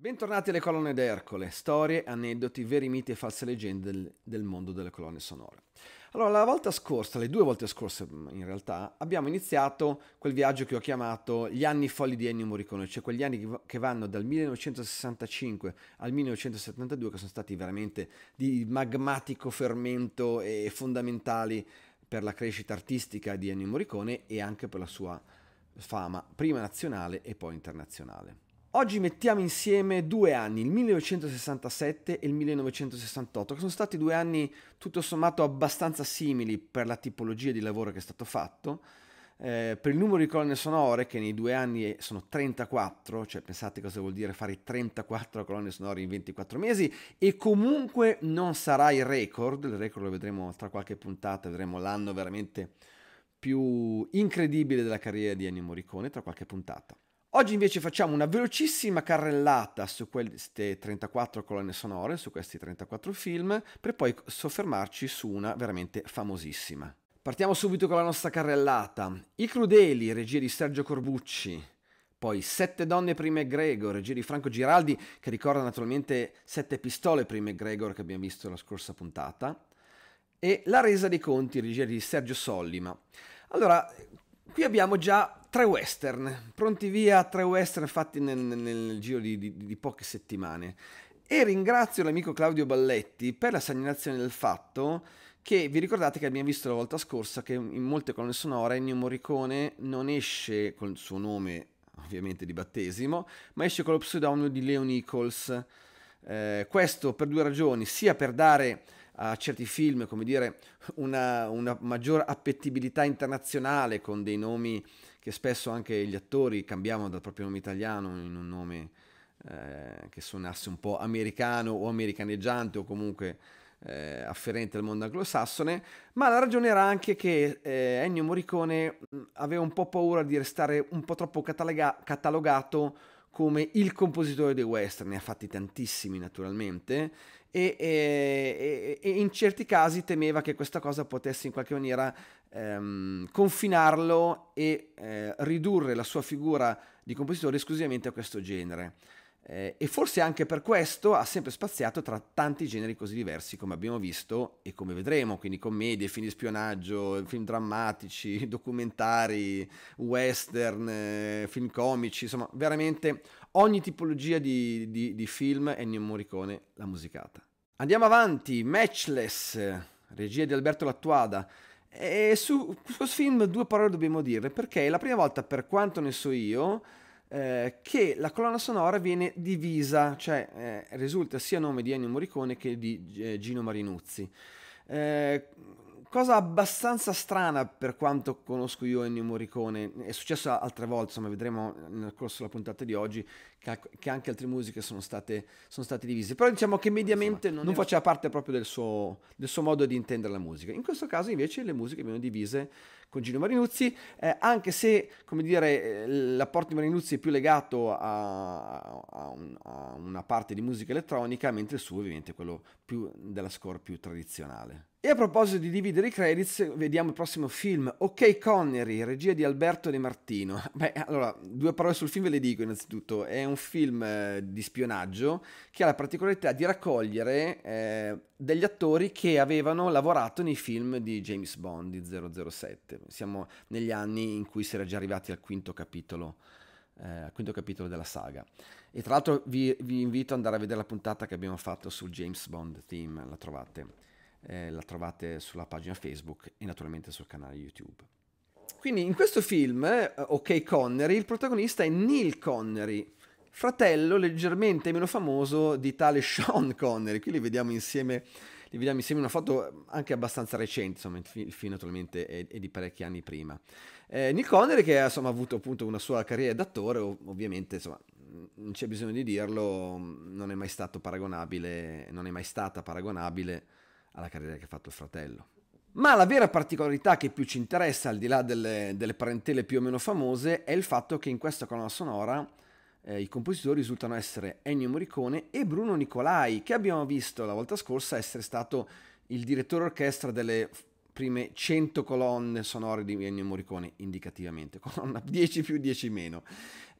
Bentornati alle colonne d'Ercole, storie, aneddoti, veri miti e false leggende del, del, mondo delle colonne sonore. Allora, la volta scorsa, le due volte scorse mm, in realtà, abbiamo iniziato quel viaggio che ho chiamato gli anni folli di Ennio Morricone, cioè quegli anni che vanno dal 1965 al 1972 che sono stati veramente di magmatico fermento e fondamentali per la crescita artistica di Ennio Morricone e anche per la sua fama, prima nazionale e poi internazionale. Oggi mettiamo insieme due anni, il 1967 e il 1968, che sono stati due anni tutto sommato abbastanza simili per la tipologia di lavoro che è stato fatto, eh, per il numero di colonne sonore, che nei due anni sono 34, cioè pensate cosa vuol dire fare 34 colonne sonore in 24 mesi, e comunque non sarà il record, il record lo vedremo tra qualche puntata, vedremo l'anno veramente più incredibile della carriera di Ennio Morricone, tra qualche puntata. Oggi invece facciamo una velocissima carrellata su queste 34 colonne sonore, su questi 34 film, per poi soffermarci su una veramente famosissima. Partiamo subito con la nostra carrellata. I Crudeli, regia di Sergio Corbucci. Poi Sette donne prime Gregor, regia di Franco Giraldi, che ricorda naturalmente Sette pistole prime Gregor che abbiamo visto la scorsa puntata. E La resa dei conti, regia di Sergio Sollima. Allora, Qui abbiamo già tre western, pronti via tre western fatti nel, nel giro di, di, di poche settimane. E ringrazio l'amico Claudio Balletti per la segnalazione del fatto che vi ricordate che abbiamo visto la volta scorsa che in molte colonne sonore Ennio Morricone non esce col suo nome ovviamente di battesimo, ma esce con lo pseudonimo di Leo Nichols. Eh, questo per due ragioni, sia per dare a certi film, come dire, una, una maggior appetibilità internazionale con dei nomi che spesso anche gli attori cambiavano dal proprio nome italiano in un nome eh, che suonasse un po' americano o americaneggiante o comunque eh, afferente al mondo anglosassone, ma la ragione era anche che eh, Ennio Morricone mm, aveva un po' paura di restare un po' troppo cataloga- catalogato come il compositore dei western, ne ha fatti tantissimi naturalmente, e, e, e, in certi casi temeva che questa cosa potesse in qualche maniera ehm, confinarlo e eh, ridurre la sua figura di compositore esclusivamente a questo genere. Eh, e forse anche per questo ha sempre spaziato tra tanti generi così diversi come abbiamo visto e come vedremo, quindi commedie, film di spionaggio, film drammatici, documentari, western, eh, film comici, insomma veramente ogni tipologia di, di, di film Ennio Morricone la musicata. Andiamo avanti, Matchless, regia di Alberto Lattuada. E su questo film due parole dobbiamo dire, perché è la prima volta, per quanto ne so io, eh, che la colonna sonora viene divisa, cioè eh, risulta sia a nome di Ennio Morricone che di eh, Gino Marinuzzi. Eh, cosa abbastanza strana per quanto conosco io Ennio Morricone, è successo altre volte, insomma vedremo nel corso della puntata di oggi che anche altre musiche sono state, sono state divise, però diciamo che mediamente insomma, non, non era... faceva parte proprio del suo, del suo, modo di intendere la musica, in questo caso invece le musiche vengono divise con Gino Marinuzzi, eh, anche se come dire eh, l'apporto di Marinuzzi è più legato a, a, un, a una parte di musica elettronica, mentre il suo ovviamente è quello più, della score più tradizionale. E a proposito di dividere i credits, vediamo il prossimo film, Ok Connery, regia di Alberto De Martino. Beh, allora, due parole sul film ve le dico innanzitutto. È un film eh, di spionaggio che ha la particolarità di raccogliere eh, degli attori che avevano lavorato nei film di James Bond di 007. Siamo negli anni in cui si era già arrivati al quinto capitolo eh, al quinto capitolo della saga. E tra l'altro vi, vi, invito ad andare a vedere la puntata che abbiamo fatto sul James Bond Team, la trovate eh, la trovate sulla pagina Facebook e naturalmente sul canale YouTube. Quindi in questo film, eh, Ok Connery, il protagonista è Neil Connery, fratello leggermente meno famoso di tale Sean Connery. Qui li vediamo insieme, li vediamo insieme in una foto anche abbastanza recente, insomma il film naturalmente è, è di parecchi anni prima. Eh, Neil Connery che insomma, ha avuto appunto una sua carriera d'attore, ovviamente insomma non c'è bisogno di dirlo, non è mai stato paragonabile, non è mai stata paragonabile alla carriera che ha fatto il fratello. Ma la vera particolarità che più ci interessa, al di là delle, delle parentele più o meno famose, è il fatto che in questa colonna sonora eh, i compositori risultano essere Ennio Morricone e Bruno Nicolai, che abbiamo visto la volta scorsa essere stato il direttore orchestra delle prime 100 colonne sonore di Ennio Morricone, indicativamente, colonna 10 più 10 meno.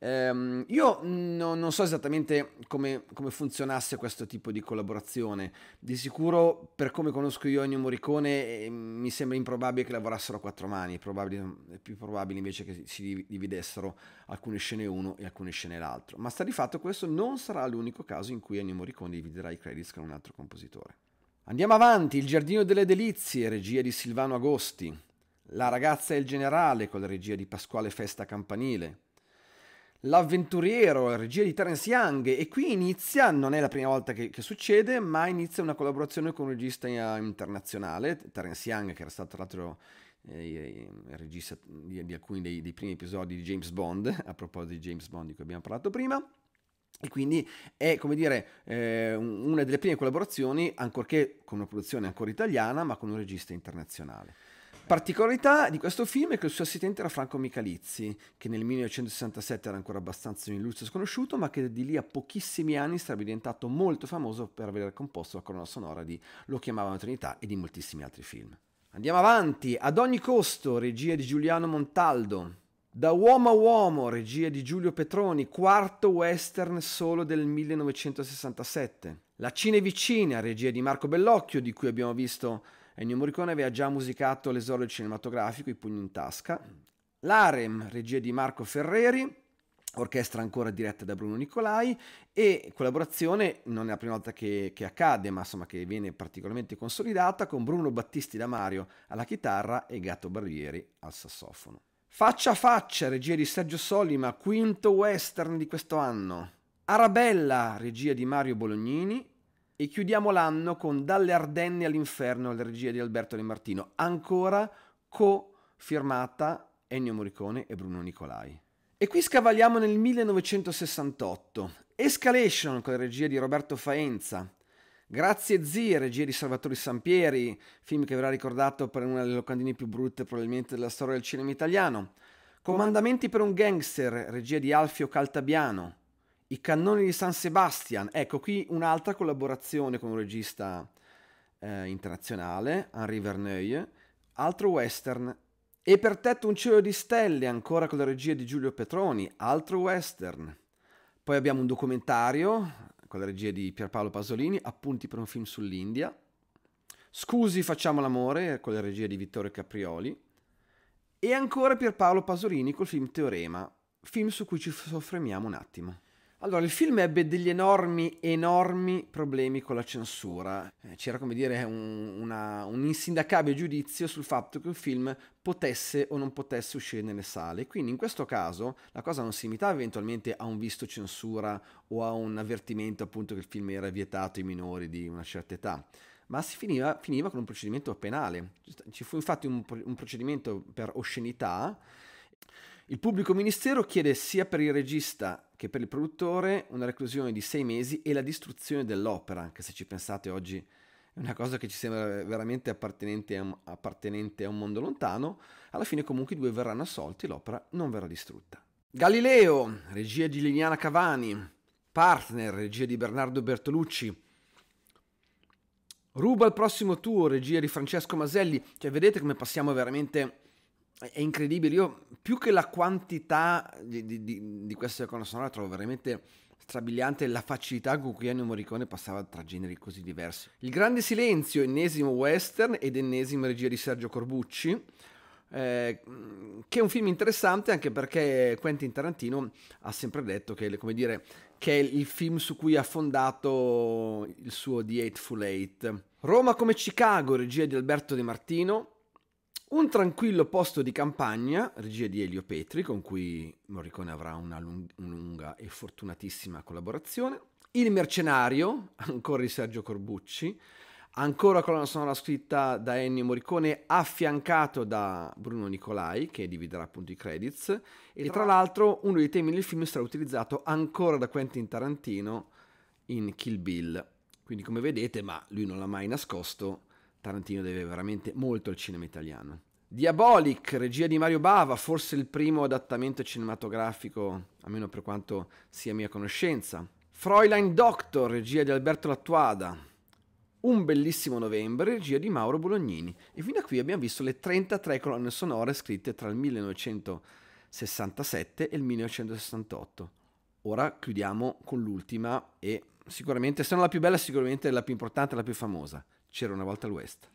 Ehm, io no, non so esattamente come, come, funzionasse questo tipo di collaborazione. Di sicuro, per come conosco io Ennio Morricone, eh, mi sembra improbabile che lavorassero a quattro mani. È, probabile, è più probabile invece che si dividessero alcune scene uno e alcune scene l'altro. Ma sta di fatto questo non sarà l'unico caso in cui Ennio Morricone dividerà i credits con un altro compositore. Andiamo avanti, Il Giardino delle Delizie, regia di Silvano Agosti. La ragazza e il generale con la regia di Pasquale Festa Campanile. L'avventuriero, la regia di Terence Young e qui inizia, non è la prima volta che, che succede, ma inizia una collaborazione con un regista internazionale, Terence Young che era stato tra l'altro eh, il regista di, di alcuni dei, dei, primi episodi di James Bond, a proposito di James Bond di cui abbiamo parlato prima. E quindi è, come dire, eh, una delle prime collaborazioni, ancorché con una produzione ancora italiana, ma con un regista internazionale. Particolarità di questo film è che il suo assistente era Franco Michalizzi, che nel 1967 era ancora abbastanza in illustre sconosciuto, ma che di lì a pochissimi anni sarebbe diventato molto famoso per aver composto la colonna sonora di Lo chiamavano Trinità e di moltissimi altri film. Andiamo avanti, ad ogni costo, regia di Giuliano Montaldo. Da uomo a uomo, regia di Giulio Petroni, quarto western solo del 1967. La Cine vicina, regia di Marco Bellocchio, di cui abbiamo visto Ennio Morricone aveva già musicato l'esordio cinematografico I pugni in tasca. L'Arem, regia di Marco Ferreri, orchestra ancora diretta da Bruno Nicolai e collaborazione, non è la prima volta che, che accade, ma insomma che viene particolarmente consolidata, con Bruno Battisti da Mario alla chitarra e Gatto Barbieri al sassofono. Faccia a faccia, regia di Sergio Solima, quinto western di questo anno. Arabella, regia di Mario Bolognini, e chiudiamo l'anno con Dalle Ardenne all'Inferno, la regia di Alberto De Martino, ancora co-firmata Ennio Morricone e Bruno Nicolai. E qui scavaliamo nel 1968. Escalation con la regia di Roberto Faenza. Grazie Zie, regia di Salvatore Sampieri, film che verrà ricordato per una delle locandine più brutte probabilmente della storia del cinema italiano. Comandamenti per un gangster, regia di Alfio Caltabiano. I cannoni di San Sebastian, ecco qui un'altra collaborazione con un regista eh, internazionale, Henri Verneuil, altro western. E per tetto un cielo di stelle, ancora con la regia di Giulio Petroni, altro western. Poi abbiamo un documentario con la regia di Pierpaolo Pasolini, appunti per un film sull'India. Scusi, facciamo l'amore, con la regia di Vittorio Caprioli. E ancora Pierpaolo Pasolini col film Teorema, film su cui ci soffermiamo un attimo. Allora, il film ebbe degli enormi, enormi problemi con la censura. Eh, c'era, come dire, un, una, un, insindacabile giudizio sul fatto che un film potesse o non potesse uscire nelle sale. Quindi in questo caso la cosa non si limitava eventualmente a un visto censura o a un avvertimento appunto che il film era vietato ai minori di una certa età ma si finiva, finiva, con un procedimento penale. Ci fu infatti un, un procedimento per oscenità il pubblico ministero chiede sia per il regista che per il produttore una reclusione di sei mesi e la distruzione dell'opera, anche se ci pensate oggi è una cosa che ci sembra veramente appartenente a, un, appartenente a un mondo lontano, alla fine comunque i due verranno assolti e l'opera non verrà distrutta. Galileo, regia di Liliana Cavani, Partner, regia di Bernardo Bertolucci, Ruba al prossimo tuo, regia di Francesco Maselli, cioè vedete come passiamo veramente è incredibile. Io più che la quantità di, di, di, di questa colonna sonora trovo veramente strabiliante la facilità con cui Ennio Morricone passava tra generi così diversi. Il Grande Silenzio, ennesimo western ed ennesima regia di Sergio Corbucci. Eh, che è un film interessante anche perché Quentin Tarantino ha sempre detto che, dire, che è il film su cui ha fondato il suo The Eightful Eight. Roma come Chicago, regia di Alberto De Martino, un tranquillo posto di campagna, regia di Elio Petri, con cui Morricone avrà una lunga e fortunatissima collaborazione. Il mercenario, ancora di Sergio Corbucci, ancora con la sonora scritta da Ennio Morricone, affiancato da Bruno Nicolai, che dividerà appunto i credits. E tra l'altro uno dei temi del film sarà utilizzato ancora da Quentin Tarantino in Kill Bill. Quindi come vedete, ma lui non l'ha mai nascosto, Tarantino deve veramente molto al cinema italiano. Diabolic, regia di Mario Bava, forse il primo adattamento cinematografico, almeno per quanto sia mia conoscenza. Fräulein Doctor, regia di Alberto Lattuada. Un bellissimo novembre, regia di Mauro Bolognini. E fino a qui abbiamo visto le 33 colonne sonore scritte tra il 1967 e il 1968. Ora chiudiamo con l'ultima e sicuramente, se non la più bella, sicuramente la più importante, la più famosa. C'era una volta l'Ouest.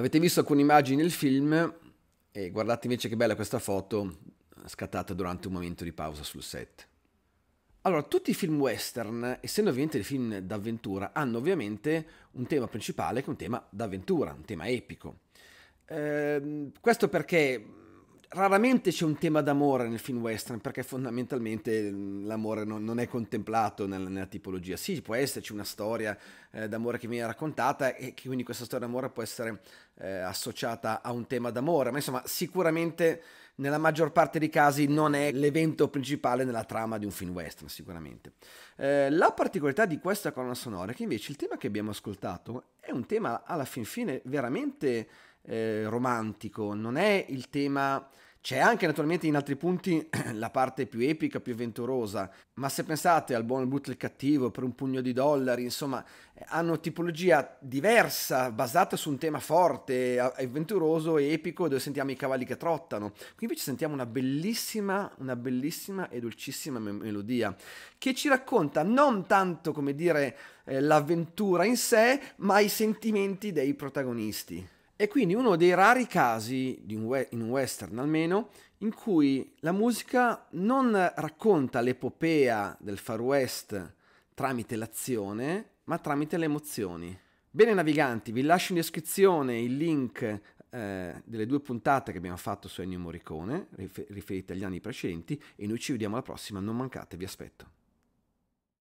Avete visto alcune immagini nel film e guardate invece che bella questa foto scattata durante un momento di pausa sul set. Allora, tutti i film western, essendo ovviamente dei film d'avventura, hanno ovviamente un tema principale che è un tema d'avventura, un tema epico. Eh, questo perché raramente c'è un tema d'amore nel film western perché fondamentalmente mm, l'amore non, non è contemplato nella, nella, tipologia. Sì, può esserci una storia eh, d'amore che viene raccontata e che quindi questa storia d'amore può essere eh, associata a un tema d'amore, ma insomma sicuramente nella maggior parte dei casi non è l'evento principale nella trama di un film western, sicuramente. Eh, la particolarità di questa colonna sonora è che invece il tema che abbiamo ascoltato è un tema alla fin fine veramente eh, romantico, non è il tema... C'è anche naturalmente in altri punti la parte più epica, più avventurosa, ma se pensate al buon boot il cattivo, per un pugno di dollari, insomma, eh, hanno tipologia diversa, basata su un tema forte, avventuroso e epico, dove sentiamo i cavalli che trottano. Qui invece sentiamo una bellissima, una bellissima e dolcissima melodia, che ci racconta non tanto, come dire, eh, l'avventura in sé, ma i sentimenti dei protagonisti. È quindi uno dei rari casi, un we- in un western almeno, in cui la musica non racconta l'epopea del Far West tramite l'azione, ma tramite le emozioni. Bene naviganti, vi lascio in descrizione il link eh, delle due puntate che abbiamo fatto su Ennio Morricone, rifer- riferite agli anni precedenti, e noi ci vediamo alla prossima, non mancate, vi aspetto.